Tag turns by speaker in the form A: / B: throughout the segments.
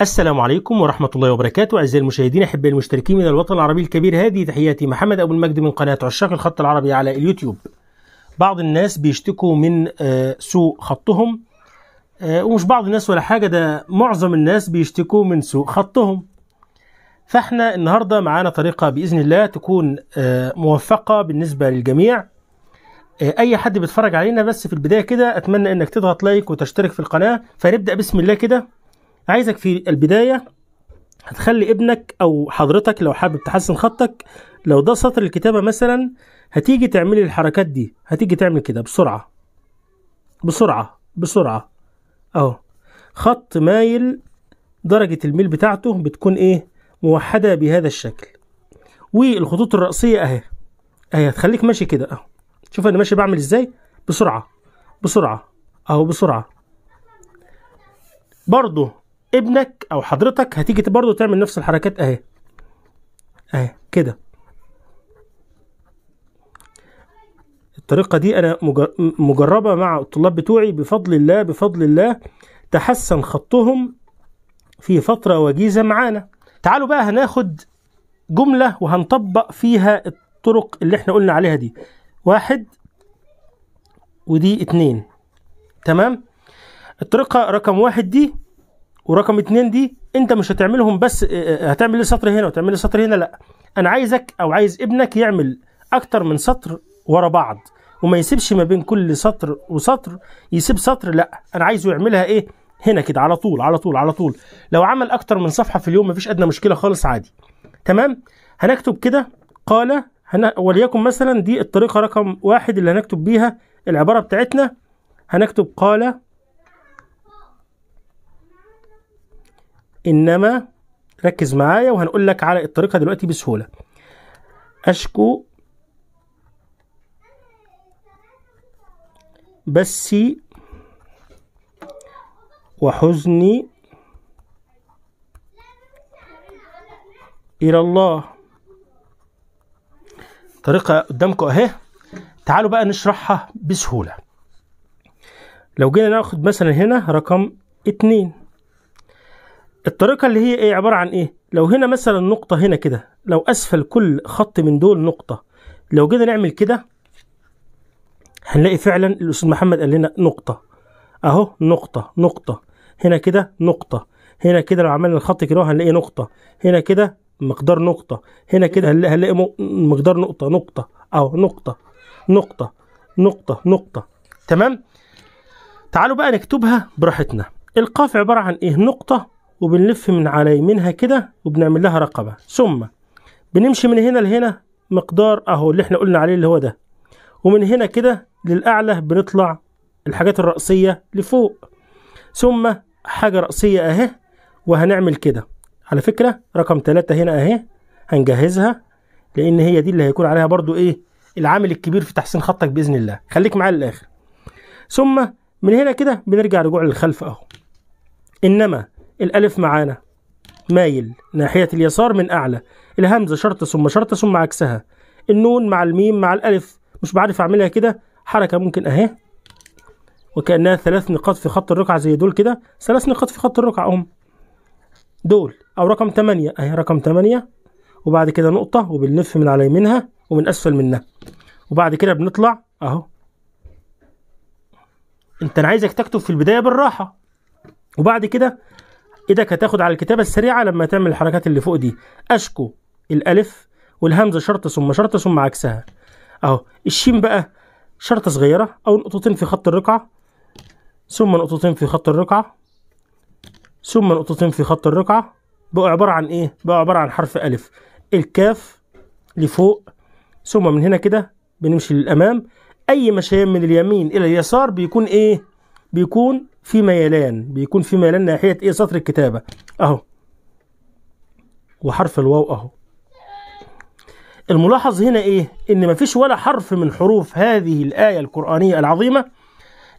A: السلام عليكم ورحمة الله وبركاته أعزائي المشاهدين أحبائي المشتركين من الوطن العربي الكبير هذه تحياتي محمد أبو المجد من قناة عشاق الخط العربي على اليوتيوب بعض الناس بيشتكوا من آه، سوء خطهم آه، ومش بعض الناس ولا حاجة ده معظم الناس بيشتكوا من سوء خطهم فاحنا النهاردة معانا طريقة بإذن الله تكون آه، موفقة بالنسبة للجميع اي حد بيتفرج علينا بس في البدايه كده اتمنى انك تضغط لايك وتشترك في القناه فنبدا بسم الله كده عايزك في البدايه هتخلي ابنك او حضرتك لو حابب تحسن خطك لو ده سطر الكتابه مثلا هتيجي تعملي الحركات دي هتيجي تعمل كده بسرعه بسرعه بسرعه اهو خط مايل درجه الميل بتاعته بتكون ايه موحده بهذا الشكل والخطوط الرأسية اهي اهي هتخليك ماشي كده اهو شوف انا ماشي بعمل ازاي بسرعة بسرعة اهو بسرعة برضه ابنك او حضرتك هتيجي برضه تعمل نفس الحركات اهي اهي كده الطريقه دي انا مجربه مع الطلاب بتوعي بفضل الله بفضل الله تحسن خطهم في فتره وجيزه معانا تعالوا بقى هناخد جمله وهنطبق فيها الطرق اللي احنا قلنا عليها دي واحد ودي اتنين تمام الطريقه رقم واحد دي ورقم اتنين دي انت مش هتعملهم بس آه، آه، آه، هتعمل لي سطر هنا وتعمل لي سطر هنا لا انا عايزك او عايز ابنك يعمل اكتر من سطر ورا بعض وما يسيبش ما بين كل سطر وسطر يسيب سطر لا انا عايزه يعملها ايه هنا كده على طول على طول على طول لو عمل اكتر من صفحه في اليوم مفيش ادنى مشكله خالص عادي تمام هنكتب كده قال هن... وليكن مثلا دي الطريقه رقم واحد اللي هنكتب بيها العباره بتاعتنا هنكتب قال انما ركز معايا وهنقول لك على الطريقه دلوقتي بسهوله اشكو بسي وحزني الى الله طريقه قدامكم اهي تعالوا بقى نشرحها بسهوله لو جينا ناخد مثلا هنا رقم اتنين الطريقه اللي هي ايه عباره عن ايه لو هنا مثلا نقطه هنا كده لو اسفل كل خط من دول نقطه لو جينا نعمل كده هنلاقي فعلا الاستاذ محمد قال لنا نقطه اهو نقطه نقطه هنا كده نقطه هنا كده لو عملنا الخط كده هنلاقي نقطه هنا كده مقدار نقطه هنا كده هنلاقي مقدار نقطه نقطه اهو نقطه نقطه نقطه نقطه تمام تعالوا بقى نكتبها براحتنا القاف عباره عن ايه نقطه وبنلف من على يمينها كده وبنعمل لها رقبة ثم بنمشي من هنا لهنا مقدار اهو اللي احنا قلنا عليه اللي هو ده ومن هنا كده للأعلى بنطلع الحاجات الرأسية لفوق ثم حاجة رأسية اهي وهنعمل كده على فكرة رقم ثلاثة هنا اهي هنجهزها لان هي دي اللي هيكون عليها برضو ايه العامل الكبير في تحسين خطك باذن الله خليك معايا للاخر ثم من هنا كده بنرجع رجوع للخلف اهو انما الألف معانا مايل ناحية اليسار من أعلى الهمزة شرط ثم شرط ثم عكسها النون مع الميم مع الألف مش بعرف أعملها كده حركة ممكن أهي وكأنها ثلاث نقاط في خط الركعة زي دول كده ثلاث نقاط في خط الركعة أهم دول أو رقم ثمانية أهي رقم ثمانية وبعد كده نقطة وبنلف من على يمينها ومن أسفل منها وبعد كده بنطلع أهو أنت أنا عايزك تكتب في البداية بالراحة وبعد كده ايدك هتاخد على الكتابه السريعه لما تعمل الحركات اللي فوق دي اشكو الالف والهمزه شرط ثم شرط ثم عكسها اهو الشين بقى شرطه صغيره او نقطتين في خط الرقعه ثم نقطتين في خط الرقعه ثم نقطتين في خط الرقعه بقى عباره عن ايه بقى عباره عن حرف الف الكاف لفوق ثم من هنا كده بنمشي للامام اي مشيان من اليمين الى اليسار بيكون ايه بيكون في ميلان بيكون في ميلان ناحية ايه سطر الكتابة اهو وحرف الواو اهو الملاحظ هنا ايه ان مفيش ولا حرف من حروف هذه الآية القرآنية العظيمة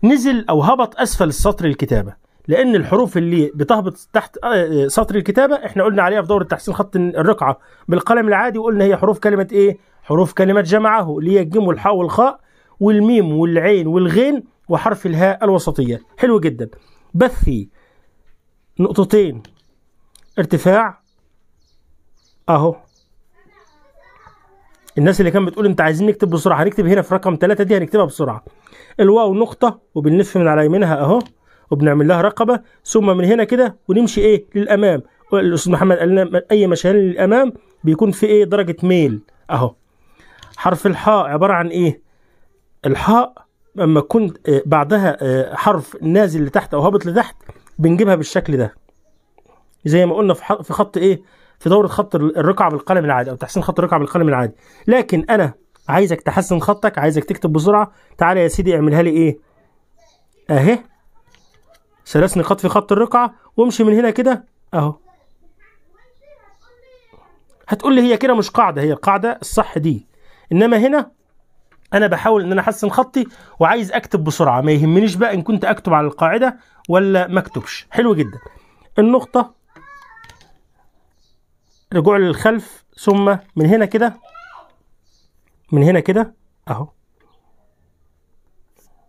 A: نزل او هبط اسفل سطر الكتابة لان الحروف اللي بتهبط تحت آه، آه، سطر الكتابة احنا قلنا عليها في دورة تحسين خط الرقعة بالقلم العادي وقلنا هي حروف كلمة ايه حروف كلمة جمعه اللي هي الجيم والحاء والخاء والميم والعين والغين وحرف الهاء الوسطية حلو جدا بثي نقطتين ارتفاع اهو الناس اللي كانت بتقول انت عايزين نكتب بسرعه هنكتب هنا في رقم ثلاثة دي هنكتبها بسرعه الواو نقطه وبنلف من على يمينها اهو وبنعمل لها رقبه ثم من هنا كده ونمشي ايه للامام الاستاذ محمد قال لنا اي مشيان للامام بيكون في ايه درجه ميل اهو حرف الحاء عباره عن ايه الحاء اما كنت آه، بعدها آه، حرف نازل لتحت او هابط لتحت بنجيبها بالشكل ده زي ما قلنا في خط ايه في دوره خط الرقعه بالقلم العادي او تحسين خط الرقعه بالقلم العادي لكن انا عايزك تحسن خطك عايزك تكتب بسرعه تعالى يا سيدي اعملها لي ايه اهي ثلاث نقاط في خط الرقعه وامشي من هنا كده اهو هتقول لي هي كده مش قاعده هي القاعده الصح دي انما هنا انا بحاول ان انا احسن خطي وعايز اكتب بسرعه ما يهمنيش بقى ان كنت اكتب على القاعده ولا ما اكتبش حلو جدا النقطه رجوع للخلف ثم من هنا كده من هنا كده اهو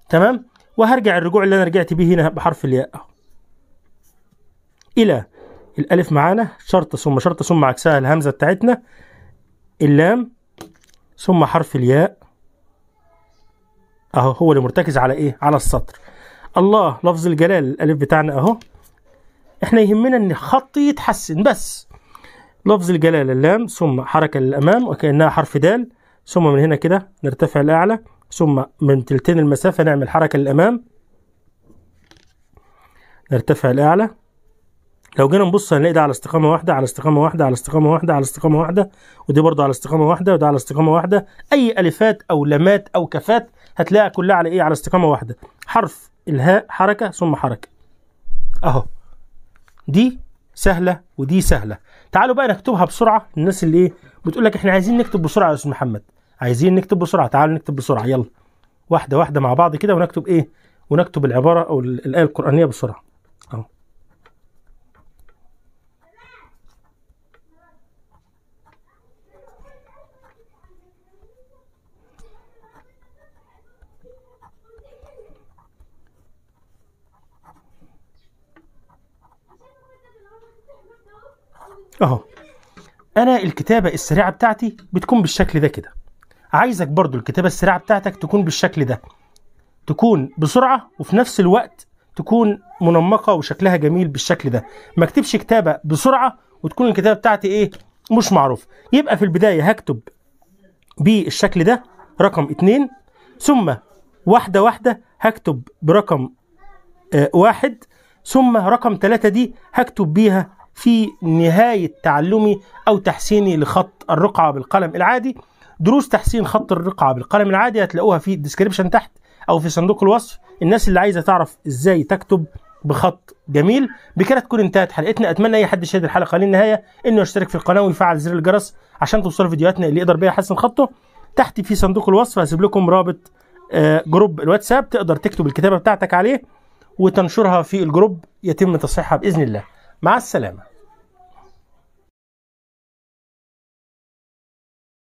A: تمام وهرجع الرجوع اللي انا رجعت بيه هنا بحرف الياء اهو الى الالف معانا شرطه ثم شرطه ثم عكسها الهمزه بتاعتنا اللام ثم حرف الياء اهو هو اللي مرتكز على ايه على السطر الله لفظ الجلال الالف بتاعنا اهو احنا يهمنا ان خطي يتحسن بس لفظ الجلال اللام ثم حركة للأمام وكأنها حرف دال ثم من هنا كده نرتفع لأعلى ثم من تلتين المسافة نعمل حركة للأمام نرتفع لأعلى لو جينا نبص هنلاقي ده على استقامه واحده على استقامه واحده على استقامه واحده على استقامه واحده ودي برضه على استقامه واحده وده على استقامه واحده اي الفات او لمات او كفات هتلاقيها كلها على ايه على استقامه واحده حرف الهاء حركه ثم حركه اهو دي سهله ودي سهله تعالوا بقى نكتبها بسرعه الناس اللي ايه بتقول لك احنا عايزين نكتب بسرعه يا استاذ محمد عايزين نكتب بسرعه تعالوا نكتب بسرعه يلا واحده واحده مع بعض كده ونكتب ايه ونكتب العباره او الايه القرانيه بسرعه اهو انا الكتابه السريعه بتاعتي بتكون بالشكل ده كده عايزك برضو الكتابه السريعه بتاعتك تكون بالشكل ده تكون بسرعه وفي نفس الوقت تكون منمقه وشكلها جميل بالشكل ده ما اكتبش كتابه بسرعه وتكون الكتابه بتاعتي ايه مش معروف يبقى في البدايه هكتب بالشكل ده رقم اتنين ثم واحدة واحدة هكتب برقم آه واحد ثم رقم ثلاثة دي هكتب بيها في نهاية تعلمي أو تحسيني لخط الرقعة بالقلم العادي دروس تحسين خط الرقعة بالقلم العادي هتلاقوها في الديسكريبشن تحت أو في صندوق الوصف الناس اللي عايزة تعرف إزاي تكتب بخط جميل بكده تكون انتهت حلقتنا اتمنى اي حد شاهد الحلقه للنهايه انه يشترك في القناه ويفعل زر الجرس عشان توصلوا فيديوهاتنا اللي يقدر بيها يحسن خطه تحت في صندوق الوصف هسيب لكم رابط آه، جروب الواتساب تقدر تكتب الكتابه بتاعتك عليه وتنشرها في الجروب يتم تصحيحها باذن الله مع السلامه